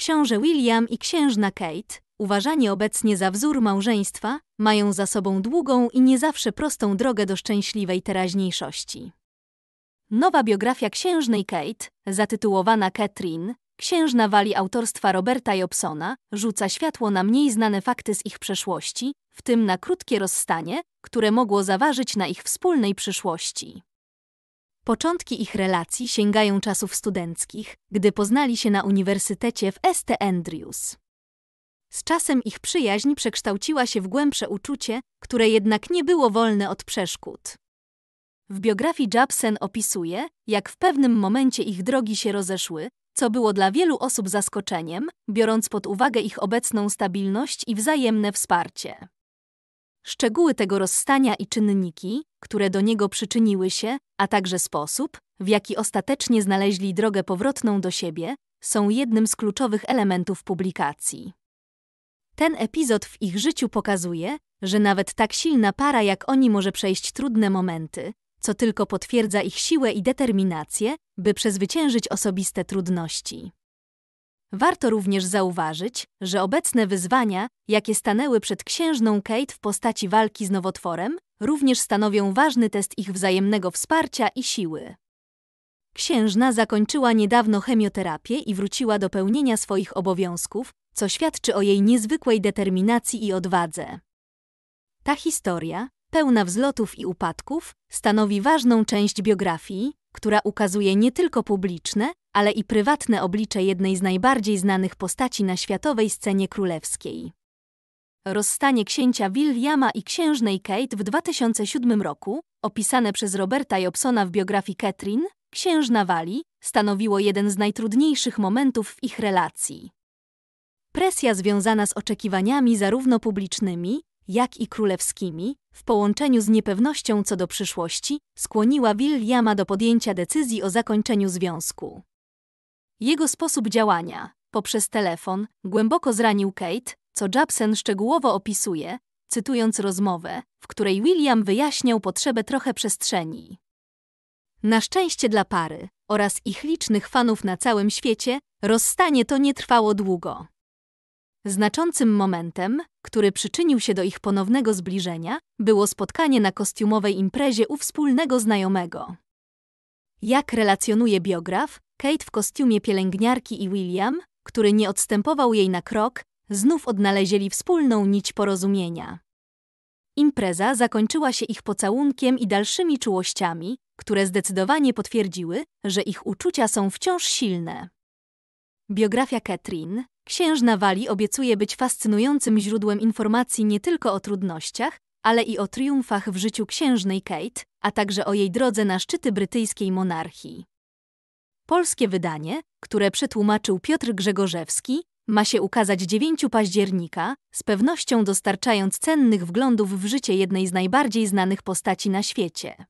Książę William i księżna Kate, uważani obecnie za wzór małżeństwa, mają za sobą długą i nie zawsze prostą drogę do szczęśliwej teraźniejszości. Nowa biografia księżnej Kate, zatytułowana Catherine, księżna Wali autorstwa Roberta Jobsona, rzuca światło na mniej znane fakty z ich przeszłości, w tym na krótkie rozstanie, które mogło zaważyć na ich wspólnej przyszłości. Początki ich relacji sięgają czasów studenckich, gdy poznali się na uniwersytecie w St. Andrews. Z czasem ich przyjaźń przekształciła się w głębsze uczucie, które jednak nie było wolne od przeszkód. W biografii Jabsen opisuje, jak w pewnym momencie ich drogi się rozeszły, co było dla wielu osób zaskoczeniem, biorąc pod uwagę ich obecną stabilność i wzajemne wsparcie. Szczegóły tego rozstania i czynniki, które do niego przyczyniły się, a także sposób, w jaki ostatecznie znaleźli drogę powrotną do siebie, są jednym z kluczowych elementów publikacji. Ten epizod w ich życiu pokazuje, że nawet tak silna para jak oni może przejść trudne momenty, co tylko potwierdza ich siłę i determinację, by przezwyciężyć osobiste trudności. Warto również zauważyć, że obecne wyzwania, jakie stanęły przed księżną Kate w postaci walki z nowotworem, również stanowią ważny test ich wzajemnego wsparcia i siły. Księżna zakończyła niedawno chemioterapię i wróciła do pełnienia swoich obowiązków, co świadczy o jej niezwykłej determinacji i odwadze. Ta historia, pełna wzlotów i upadków, stanowi ważną część biografii, która ukazuje nie tylko publiczne, ale i prywatne oblicze jednej z najbardziej znanych postaci na światowej scenie królewskiej. Rozstanie księcia Williama i księżnej Kate w 2007 roku, opisane przez Roberta Jobsona w biografii Catherine, księżna Wali, stanowiło jeden z najtrudniejszych momentów w ich relacji. Presja związana z oczekiwaniami zarówno publicznymi, jak i królewskimi, w połączeniu z niepewnością co do przyszłości, skłoniła Williama do podjęcia decyzji o zakończeniu związku. Jego sposób działania, poprzez telefon, głęboko zranił Kate, co Jabsen szczegółowo opisuje, cytując rozmowę, w której William wyjaśniał potrzebę trochę przestrzeni. Na szczęście dla pary oraz ich licznych fanów na całym świecie, rozstanie to nie trwało długo. Znaczącym momentem, który przyczynił się do ich ponownego zbliżenia, było spotkanie na kostiumowej imprezie u wspólnego znajomego. Jak relacjonuje biograf, Kate w kostiumie pielęgniarki i William, który nie odstępował jej na krok, znów odnalezieli wspólną nić porozumienia. Impreza zakończyła się ich pocałunkiem i dalszymi czułościami, które zdecydowanie potwierdziły, że ich uczucia są wciąż silne. Biografia Katrin, księżna Wali obiecuje być fascynującym źródłem informacji nie tylko o trudnościach, ale i o triumfach w życiu księżnej Kate, a także o jej drodze na szczyty brytyjskiej monarchii. Polskie wydanie, które przetłumaczył Piotr Grzegorzewski, ma się ukazać 9 października, z pewnością dostarczając cennych wglądów w życie jednej z najbardziej znanych postaci na świecie.